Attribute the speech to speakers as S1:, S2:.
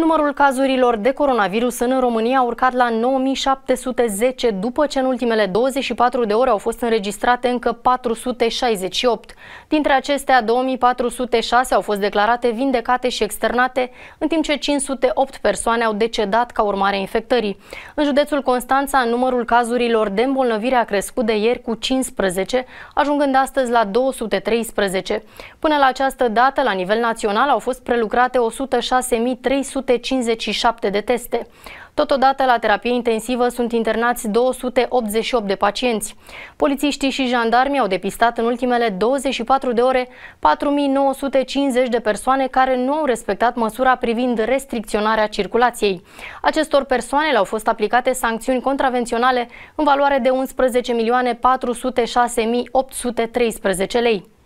S1: Numărul cazurilor de coronavirus în România a urcat la 9710 după ce în ultimele 24 de ore au fost înregistrate încă 468. Dintre acestea, 2406 au fost declarate vindecate și externate, în timp ce 508 persoane au decedat ca urmare a infectării. În județul Constanța, numărul cazurilor de îmbolnăvire a crescut de ieri cu 15, ajungând astăzi la 213. Până la această dată, la nivel național, au fost prelucrate 106.300 457 de teste. Totodată, la terapie intensivă sunt internați 288 de pacienți. Polițiștii și jandarmii au depistat în ultimele 24 de ore 4950 de persoane care nu au respectat măsura privind restricționarea circulației. Acestor persoane le-au fost aplicate sancțiuni contravenționale în valoare de 11.406.813 lei.